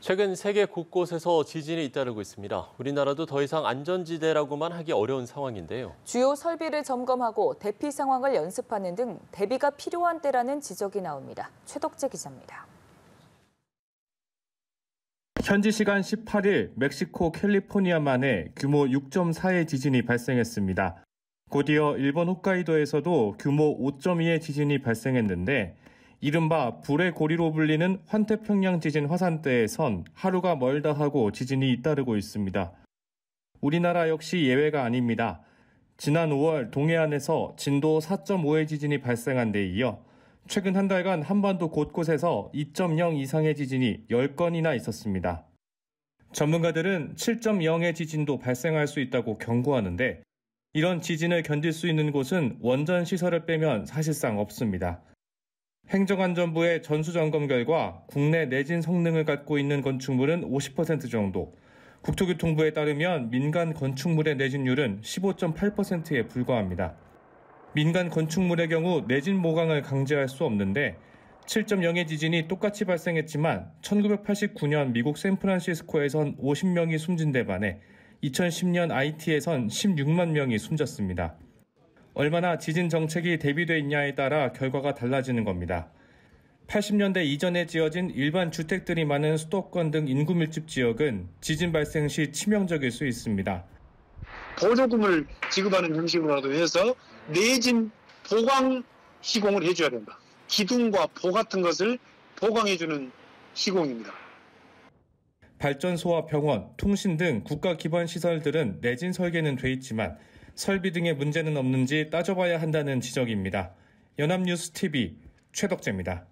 최근 세계 곳곳에서 지진이 잇따르고 있습니다. 우리나라도 더 이상 안전지대라고만 하기 어려운 상황인데요. 주요 설비를 점검하고 대피 상황을 연습하는 등 대비가 필요한 때라는 지적이 나옵니다. 최덕재 기자입니다. 현지 시간 18일 멕시코 캘리포니아만에 규모 6.4의 지진이 발생했습니다. 곧이어 일본 홋카이도에서도 규모 5.2의 지진이 발생했는데 이른바 불의 고리로 불리는 환태평양 지진 화산대에선 하루가 멀다 하고 지진이 잇따르고 있습니다. 우리나라 역시 예외가 아닙니다. 지난 5월 동해안에서 진도 4.5의 지진이 발생한 데 이어 최근 한 달간 한반도 곳곳에서 2.0 이상의 지진이 10건이나 있었습니다. 전문가들은 7.0의 지진도 발생할 수 있다고 경고하는데 이런 지진을 견딜 수 있는 곳은 원전 시설을 빼면 사실상 없습니다. 행정안전부의 전수점검 결과 국내 내진 성능을 갖고 있는 건축물은 50% 정도, 국토교통부에 따르면 민간 건축물의 내진율은 15.8%에 불과합니다. 민간 건축물의 경우 내진 모강을 강제할 수 없는데 7.0의 지진이 똑같이 발생했지만 1989년 미국 샌프란시스코에선 50명이 숨진 데 반해 2010년 IT에선 16만 명이 숨졌습니다. 얼마나 지진 정책이 대비되어 있냐에 따라 결과가 달라지는 겁니다. 80년대 이전에 지어진 일반 주택들이 많은 수도권 등 인구 밀집 지역은 지진 발생 시 치명적일 수 있습니다. 보조금을 지급하는 형식으로라도 해서 내진 보강 시공을 해줘야 된다. 기둥과 보 같은 것을 보강해주는 시공입니다. 발전소와 병원, 통신 등 국가 기반 시설들은 내진 설계는 돼 있지만 설비 등의 문제는 없는지 따져봐야 한다는 지적입니다. 연합뉴스 TV 최덕재입니다.